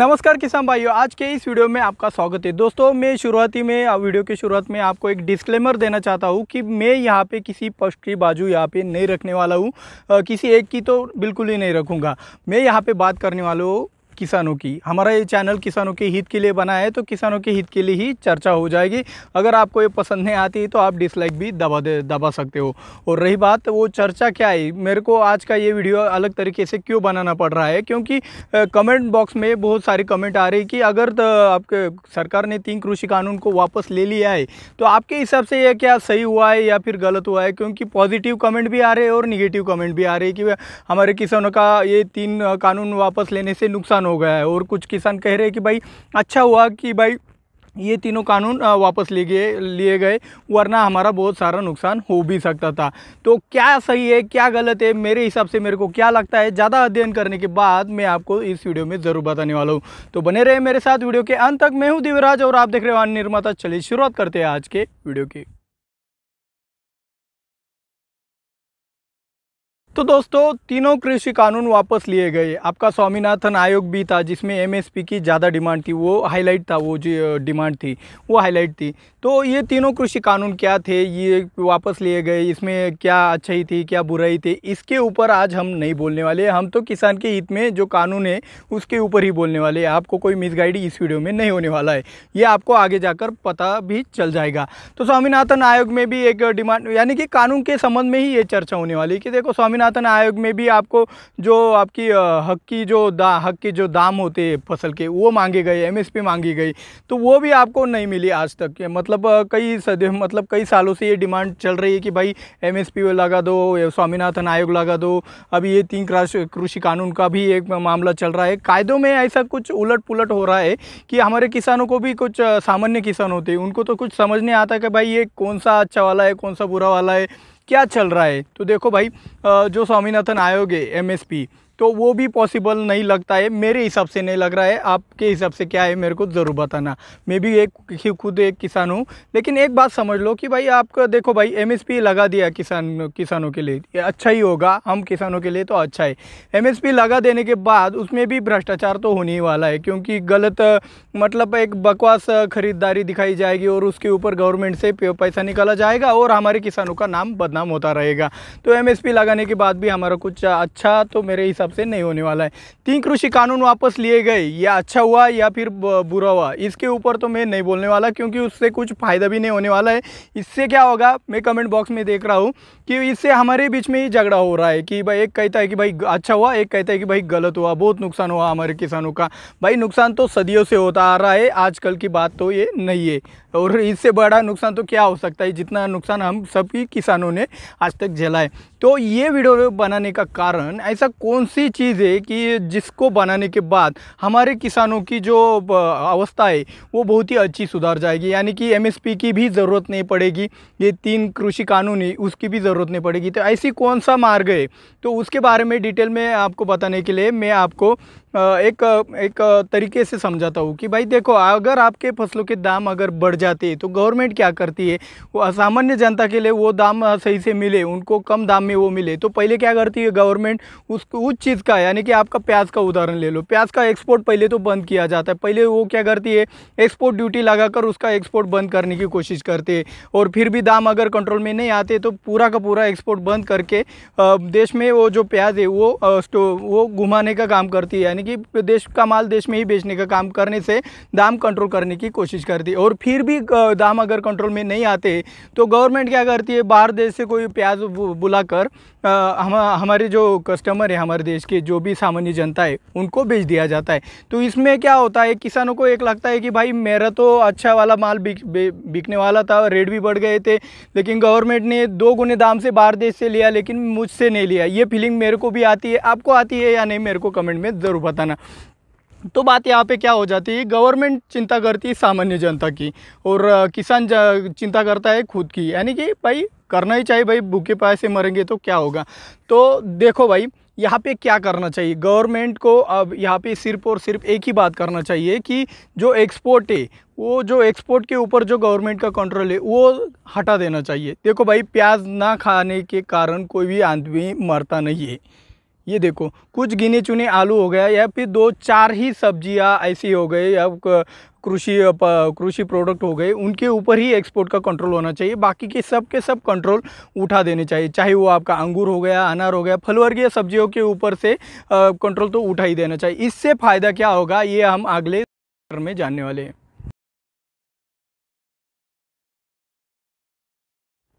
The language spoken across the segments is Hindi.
नमस्कार किसान भाइयों आज के इस वीडियो में आपका स्वागत है दोस्तों मैं शुरुआती में वीडियो की शुरुआत में आपको एक डिस्क्लेमर देना चाहता हूँ कि मैं यहाँ पे किसी पक्ष की बाजू यहाँ पे नहीं रखने वाला हूँ किसी एक की तो बिल्कुल ही नहीं रखूँगा मैं यहाँ पे बात करने वाला हूँ किसानों की हमारा ये चैनल किसानों के हित के लिए बना है तो किसानों के हित के लिए ही चर्चा हो जाएगी अगर आपको ये पसंद नहीं आती तो आप डिसलाइक भी दबा दे दबा सकते हो और रही बात वो चर्चा क्या है मेरे को आज का ये वीडियो अलग तरीके से क्यों बनाना पड़ रहा है क्योंकि कमेंट बॉक्स में बहुत सारी कमेंट आ रही कि अगर आपके सरकार ने तीन कृषि कानून को वापस ले लिया है तो आपके हिसाब से यह क्या सही हुआ है या फिर गलत हुआ है क्योंकि पॉजिटिव कमेंट भी आ रहे हैं और निगेटिव कमेंट भी आ रहे हैं कि हमारे किसानों का ये तीन कानून वापस लेने से नुकसान हो गया है और कुछ किसान कह रहे हैं कि भाई अच्छा हुआ कि भाई ये तीनों कानून वापस लिए गए लिए गए वरना हमारा बहुत सारा नुकसान हो भी सकता था तो क्या सही है क्या गलत है मेरे हिसाब से मेरे को क्या लगता है ज़्यादा अध्ययन करने के बाद मैं आपको इस वीडियो में ज़रूर बताने वाला हूँ तो बने रहे मेरे साथ वीडियो के अंत तक मैं हूँ देवराज और आप देख रहे हो निर्माता चलिए शुरुआत करते हैं आज के वीडियो की तो दोस्तों तीनों कृषि कानून वापस लिए गए आपका स्वामीनाथन आयोग भी था जिसमें एमएसपी की ज़्यादा डिमांड थी वो हाईलाइट था वो जो डिमांड थी वो हाईलाइट थी तो ये तीनों कृषि कानून क्या थे ये वापस लिए गए इसमें क्या अच्छाई थी क्या बुराई थी इसके ऊपर आज हम नहीं बोलने वाले हम तो किसान के हित में जो कानून है उसके ऊपर ही बोलने वाले आपको कोई मिसगाइडी इस वीडियो में नहीं होने वाला है ये आपको आगे जाकर पता भी चल जाएगा तो स्वामीनाथन आयोग में भी एक डिमांड यानी कि कानून के संबंध में ही ये चर्चा होने वाली कि देखो स्वामीनाथ सनातन आयोग में भी आपको जो आपकी हक की जो दा हक की जो दाम होते हैं फसल के वो मांगे गए एमएसपी मांगी गई तो वो भी आपको नहीं मिली आज तक मतलब कई सद मतलब कई सालों से ये डिमांड चल रही है कि भाई एम लगा दो स्वामीनाथन आयोग लगा दो अभी ये तीन कृषि कानून का भी एक मामला चल रहा है कायदों में ऐसा कुछ उलट पुलट हो रहा है कि हमारे किसानों को भी कुछ सामान्य किसान होते हैं उनको तो कुछ समझ नहीं आता कि भाई ये कौन सा अच्छा वाला है कौन सा बुरा वाला है क्या चल रहा है तो देखो भाई जो स्वामीनाथन आयोग है एम तो वो भी पॉसिबल नहीं लगता है मेरे हिसाब से नहीं लग रहा है आपके हिसाब से क्या है मेरे को ज़रूर बताना मैं भी एक खुद एक किसान हूँ लेकिन एक बात समझ लो कि भाई आपको देखो भाई एम लगा दिया किसान किसानों के लिए अच्छा ही होगा हम किसानों के लिए तो अच्छा है एम लगा देने के बाद उसमें भी भ्रष्टाचार तो होने ही वाला है क्योंकि गलत मतलब एक बकवास खरीदारी दिखाई जाएगी और उसके ऊपर गवर्नमेंट से पैसा निकाला जाएगा और हमारे किसानों का नाम बदनाम होता रहेगा तो एम लगाने के बाद भी हमारा कुछ अच्छा तो मेरे हिसाब हिसाब से नहीं होने वाला है तीन कृषि कानून वापस लिए गए या अच्छा हुआ या फिर बुरा हुआ इसके ऊपर तो मैं नहीं बोलने वाला क्योंकि उससे कुछ फ़ायदा भी नहीं होने वाला है इससे क्या होगा मैं कमेंट बॉक्स में देख रहा हूँ कि इससे हमारे बीच में ही झगड़ा हो रहा है कि भाई एक कहता है कि भाई अच्छा हुआ एक कहता है कि भाई गलत हुआ बहुत नुकसान हुआ हमारे किसानों का भाई नुकसान तो सदियों से होता आ रहा है आजकल की बात तो ये नहीं है और इससे बड़ा नुकसान तो क्या हो सकता है जितना नुकसान हम सभी किसानों ने आज तक झेला है तो ये वीडियो बनाने का कारण ऐसा कौन ऐसी चीज़ है कि जिसको बनाने के बाद हमारे किसानों की जो अवस्था है वो बहुत ही अच्छी सुधार जाएगी यानी कि एमएसपी की भी ज़रूरत नहीं पड़ेगी ये तीन कृषि कानून है उसकी भी ज़रूरत नहीं पड़ेगी तो ऐसी कौन सा मार्ग है तो उसके बारे में डिटेल में आपको बताने के लिए मैं आपको एक एक तरीके से समझाता हूँ कि भाई देखो अगर आपके फसलों के दाम अगर बढ़ जाते हैं तो गवर्नमेंट क्या करती है वो असामान्य जनता के लिए वो दाम सही से मिले उनको कम दाम में वो मिले तो पहले क्या करती है गवर्नमेंट उस उस चीज़ का यानी कि आपका प्याज का उदाहरण ले लो प्याज का एक्सपोर्ट पहले तो बंद किया जाता है पहले वो क्या करती है एक्सपोर्ट ड्यूटी लगाकर उसका एक्सपोर्ट बंद करने की कोशिश करते हैं और फिर भी दाम अगर कंट्रोल में नहीं आते तो पूरा का पूरा एक्सपोर्ट बंद करके देश में वो जो प्याज है वो वो घुमाने का काम करती है यानी कि देश का माल देश में ही बेचने का काम करने से दाम कंट्रोल करने की कोशिश करती है और फिर भी दाम अगर कंट्रोल में नहीं आते तो गवर्नमेंट क्या करती है बाहर देश से कोई प्याज बुलाकर हम हमारे जो कस्टमर है हमारे देश के जो भी सामान्य जनता है उनको बेच दिया जाता है तो इसमें क्या होता है किसानों को एक लगता है कि भाई मेरा तो अच्छा वाला माल बिक बिकने वाला था रेट भी बढ़ गए थे लेकिन गवर्नमेंट ने दो गुने दाम से बाहर देश से लिया लेकिन मुझसे नहीं लिया ये फीलिंग मेरे को भी आती है आपको आती है या नहीं मेरे को कमेंट में ज़रूर बताना तो बात यहाँ पे क्या हो जाती है गवर्नमेंट चिंता करती है सामान्य जनता की और किसान चिंता करता है खुद की यानी कि भाई करना ही चाहिए भाई भूखे पाए से मरेंगे तो क्या होगा तो देखो भाई यहाँ पे क्या करना चाहिए गवर्नमेंट को अब यहाँ पे सिर्फ और सिर्फ एक ही बात करना चाहिए कि जो एक्सपोर्ट है वो जो एक्सपोर्ट के ऊपर जो गवर्नमेंट का कंट्रोल है वो हटा देना चाहिए देखो भाई प्याज ना खाने के कारण कोई भी आदमी मरता नहीं है ये देखो कुछ गिने चुने आलू हो गया या फिर दो चार ही सब्जियां ऐसी हो गई या कृषि कृषि प्रोडक्ट हो गए उनके ऊपर ही एक्सपोर्ट का कंट्रोल होना चाहिए बाकी के सब के सब कंट्रोल उठा देने चाहिए चाहे वो आपका अंगूर हो गया अनार हो गया फलवर्गीय सब्जियों के ऊपर से कंट्रोल तो उठा ही देना चाहिए इससे फ़ायदा क्या होगा ये हम अगले में जानने वाले हैं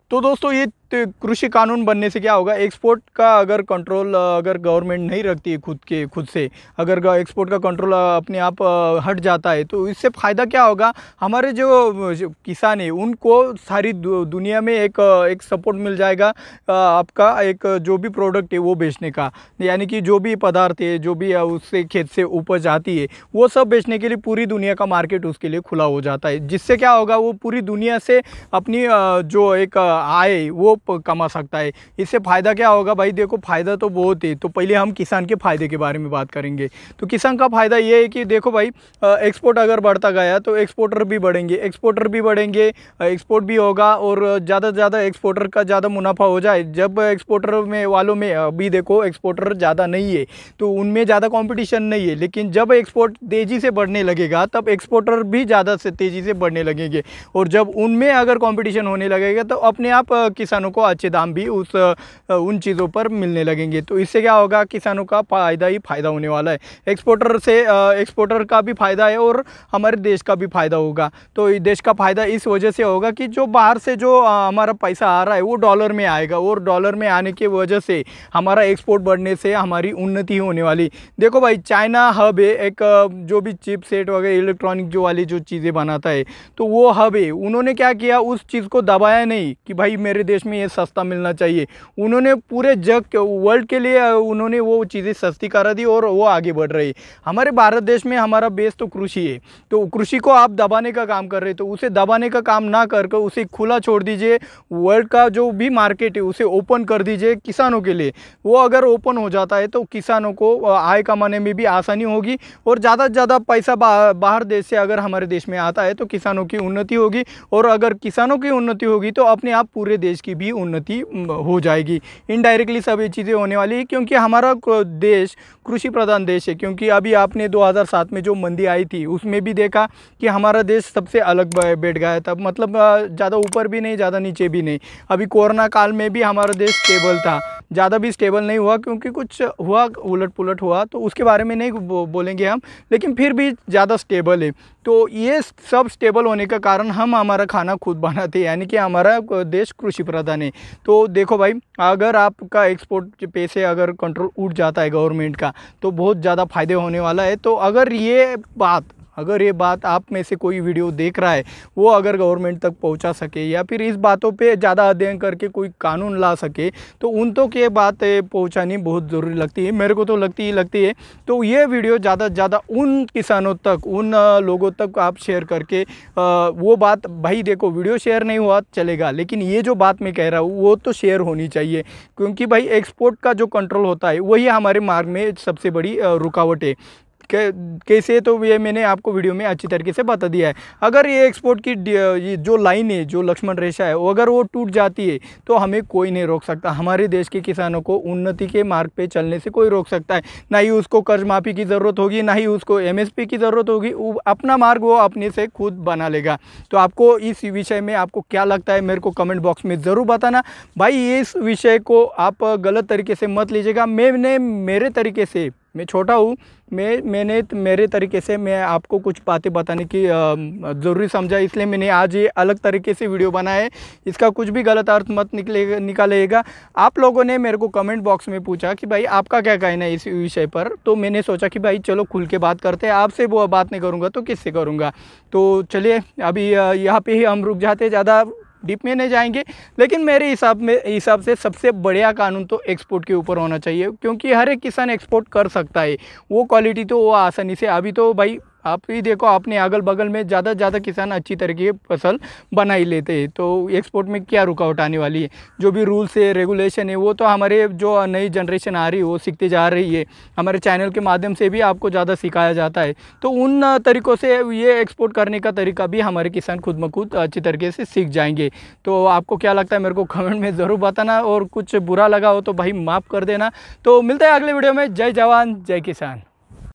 तो दोस्तों ये तो कृषि कानून बनने से क्या होगा एक्सपोर्ट का अगर कंट्रोल अगर गवर्नमेंट नहीं रखती है खुद के खुद से अगर एक्सपोर्ट का कंट्रोल अपने आप हट जाता है तो इससे फ़ायदा क्या होगा हमारे जो, जो किसान है उनको सारी दुनिया में एक एक सपोर्ट मिल जाएगा आपका एक जो भी प्रोडक्ट है वो बेचने का यानी कि जो भी पदार्थ है जो भी उससे खेत से उपज आती है वो सब बेचने के लिए पूरी दुनिया का मार्केट उसके लिए खुला हो जाता है जिससे क्या होगा वो पूरी दुनिया से अपनी जो एक आय वो कमा सकता है इससे फ़ायदा क्या होगा भाई देखो फ़ायदा तो बहुत है तो पहले हम किसान के फ़ायदे के बारे में बात करेंगे तो किसान का फ़ायदा ये है कि देखो भाई एक्सपोर्ट अगर बढ़ता गया तो एक्सपोर्टर भी बढ़ेंगे एक्सपोर्टर भी बढ़ेंगे एक्सपोर्ट भी होगा और ज़्यादा से ज़्यादा एक्सपोर्टर का ज़्यादा मुनाफा हो जाए जब एक्सपोर्टर में वालों में अभी देखो एक्सपोर्टर ज़्यादा नहीं है तो उनमें ज़्यादा कॉम्पिटिशन नहीं है लेकिन जब एक्सपोर्ट तेज़ी से बढ़ने लगेगा तब एक्सपोर्टर भी ज़्यादा से तेज़ी से बढ़ने लगेंगे और जब उनमें अगर कॉम्पिटिशन होने लगेगा तो अपने आप किसानों किसानों को अच्छे दाम भी उस उन चीज़ों पर मिलने लगेंगे तो इससे क्या होगा किसानों का फ़ायदा ही फ़ायदा होने वाला है एक्सपोर्टर से एक्सपोर्टर का भी फ़ायदा है और हमारे देश का भी फ़ायदा होगा तो देश का फ़ायदा इस वजह से होगा कि जो बाहर से जो हमारा पैसा आ रहा है वो डॉलर में आएगा और डॉलर में आने की वजह से हमारा एक्सपोर्ट बढ़ने से हमारी उन्नति होने वाली देखो भाई चाइना हब है एक जो भी चिप सेट वगैरह इलेक्ट्रॉनिक जो वाली जो चीज़ें बनाता है तो वो हब है उन्होंने क्या किया उस चीज़ को दबाया नहीं कि भाई मेरे देश में ये सस्ता मिलना चाहिए उन्होंने पूरे जग के वर्ल्ड के लिए उन्होंने वो चीज़ें सस्ती करा दी और वो आगे बढ़ रही हमारे भारत देश में हमारा बेस तो कृषि है तो कृषि को आप दबाने का काम कर रहे तो उसे दबाने का काम ना कर उसे खुला छोड़ दीजिए वर्ल्ड का जो भी मार्केट है उसे ओपन कर दीजिए किसानों के लिए वो अगर ओपन हो जाता है तो किसानों को आय कमाने में भी आसानी होगी और ज़्यादा से ज़्यादा पैसा बाहर देश से अगर हमारे देश में आता है तो किसानों की उन्नति होगी और अगर किसानों की उन्नति होगी तो अपने आप पूरे देश की भी की उन्नति हो जाएगी इनडायरेक्टली सब ये चीज़ें होने वाली है क्योंकि हमारा देश कृषि प्रधान देश है क्योंकि अभी आपने 2007 में जो मंदी आई थी उसमें भी देखा कि हमारा देश सबसे अलग बैठ गया था मतलब ज़्यादा ऊपर भी नहीं ज़्यादा नीचे भी नहीं अभी कोरोना काल में भी हमारा देश स्टेबल था ज़्यादा भी स्टेबल नहीं हुआ क्योंकि कुछ हुआ उलट पुलट हुआ तो उसके बारे में नहीं बोलेंगे हम लेकिन फिर भी ज़्यादा स्टेबल है तो ये सब स्टेबल होने का कारण हम हमारा खाना खुद बनाते हैं यानी कि हमारा देश कृषि प्रधान है तो देखो भाई अगर आपका एक्सपोर्ट पैसे अगर कंट्रोल उठ जाता है गवर्नमेंट का तो बहुत ज़्यादा फ़ायदे होने वाला है तो अगर ये बात अगर ये बात आप में से कोई वीडियो देख रहा है वो अगर गवर्नमेंट तक पहुंचा सके या फिर इस बातों पे ज़्यादा अध्ययन करके कोई कानून ला सके तो उन तो ये बात पहुँचानी बहुत ज़रूरी लगती है मेरे को तो लगती ही लगती है तो ये वीडियो ज़्यादा से ज़्यादा उन किसानों तक उन लोगों तक आप शेयर करके वो बात भाई देखो वीडियो शेयर नहीं हुआ चलेगा लेकिन ये जो बात मैं कह रहा हूँ वो तो शेयर होनी चाहिए क्योंकि भाई एक्सपोर्ट का जो कंट्रोल होता है वही हमारे मार्ग में सबसे बड़ी रुकावट है कैसे तो ये मैंने आपको वीडियो में अच्छी तरीके से बता दिया है अगर ये एक्सपोर्ट की ये जो लाइन है जो लक्ष्मण रेशा है वो अगर वो टूट जाती है तो हमें कोई नहीं रोक सकता हमारे देश के किसानों को उन्नति के मार्ग पर चलने से कोई रोक सकता है ना ही उसको कर्ज माफ़ी की ज़रूरत होगी ना ही उसको एम की ज़रूरत होगी अपना मार्ग वो अपने से खुद बना लेगा तो आपको इस विषय में आपको क्या लगता है मेरे को कमेंट बॉक्स में ज़रूर बताना भाई इस विषय को आप गलत तरीके से मत लीजिएगा मैंने मेरे तरीके से मैं छोटा हूँ मैं मैंने मेरे तरीके से मैं आपको कुछ बातें बताने की ज़रूरी समझा इसलिए मैंने आज ये अलग तरीके से वीडियो बनाए है इसका कुछ भी गलत अर्थ मत निकले निकालेगा आप लोगों ने मेरे को कमेंट बॉक्स में पूछा कि भाई आपका क्या कहना है इस विषय पर तो मैंने सोचा कि भाई चलो खुल के बात करते हैं आपसे वो बात नहीं करूँगा तो किससे करूँगा तो चलिए अभी यहाँ पर ही हम रुक जाते ज़्यादा डीप में नहीं जाएंगे लेकिन मेरे हिसाब में हिसाब से सबसे बढ़िया कानून तो एक्सपोर्ट के ऊपर होना चाहिए क्योंकि हर एक किसान एक्सपोर्ट कर सकता है वो क्वालिटी तो वो आसानी से अभी तो भाई आप ही देखो आपने अगल बगल में ज़्यादा से ज़्यादा किसान अच्छी तरह की फसल बना ही लेते हैं तो एक्सपोर्ट में क्या रुकावट आने वाली है जो भी रूल्स है रेगुलेशन है वो तो हमारे जो नई जनरेशन आ रही है वो सीखते जा रही है हमारे चैनल के माध्यम से भी आपको ज़्यादा सिखाया जाता है तो उन तरीक़ों से ये एक्सपोर्ट करने का तरीका भी हमारे किसान खुद ब खुद अच्छी तरीके से सीख जाएंगे तो आपको क्या लगता है मेरे को कमेंट में ज़रूर बताना और कुछ बुरा लगा हो तो भाई माफ़ कर देना तो मिलता है अगले वीडियो में जय जवान जय किसान